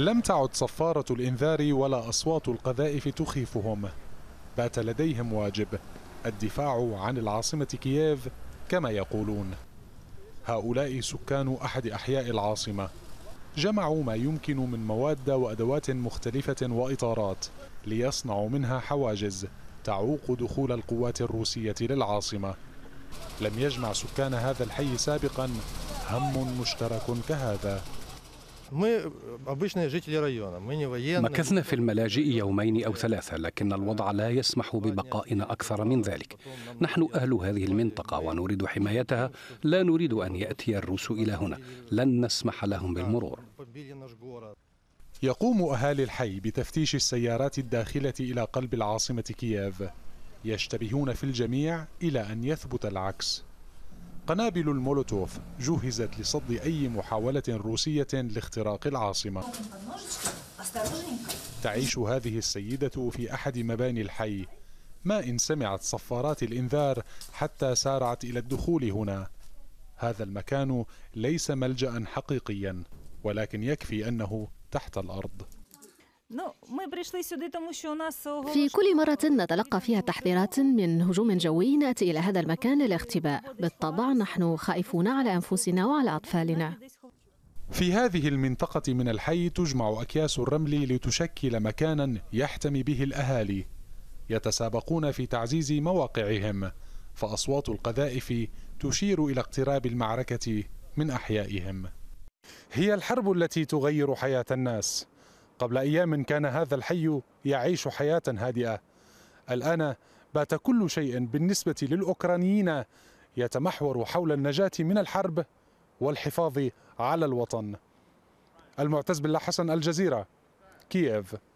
لم تعد صفارة الإنذار ولا أصوات القذائف تخيفهم بات لديهم واجب الدفاع عن العاصمة كييف كما يقولون هؤلاء سكان أحد أحياء العاصمة جمعوا ما يمكن من مواد وأدوات مختلفة وإطارات ليصنعوا منها حواجز تعوق دخول القوات الروسية للعاصمة لم يجمع سكان هذا الحي سابقا هم مشترك كهذا Э, مكثنا في الملاجئ يومين أو ثلاثة لكن الوضع لا يسمح ببقائنا أكثر من ذلك نحن أهل هذه المنطقة ونريد حمايتها لا نريد أن يأتي الروس إلى هنا لن نسمح لهم بالمرور يقوم أهالي الحي بتفتيش السيارات الداخلة إلى قلب العاصمة كييف يشتبهون في الجميع إلى أن يثبت العكس قنابل المولوتوف جهزت لصد أي محاولة روسية لاختراق العاصمة تعيش هذه السيدة في أحد مباني الحي ما إن سمعت صفارات الإنذار حتى سارعت إلى الدخول هنا هذا المكان ليس ملجأ حقيقيا ولكن يكفي أنه تحت الأرض Э, في كل مرة نتلقى فيها تحذيرات من هجوم جوي نأتي إلى هذا المكان للاختباء بالطبع نحن خائفون على أنفسنا وعلى أطفالنا في هذه المنطقة من الحي تجمع أكياس الرمل لتشكل مكانا يحتمي به الأهالي يتسابقون في تعزيز مواقعهم فأصوات القذائف تشير إلى اقتراب المعركة من أحيائهم هي الحرب التي تغير حياة الناس قبل أيام كان هذا الحي يعيش حياة هادئة الآن بات كل شيء بالنسبة للأوكرانيين يتمحور حول النجاة من الحرب والحفاظ على الوطن المعتز بالله حسن الجزيرة كييف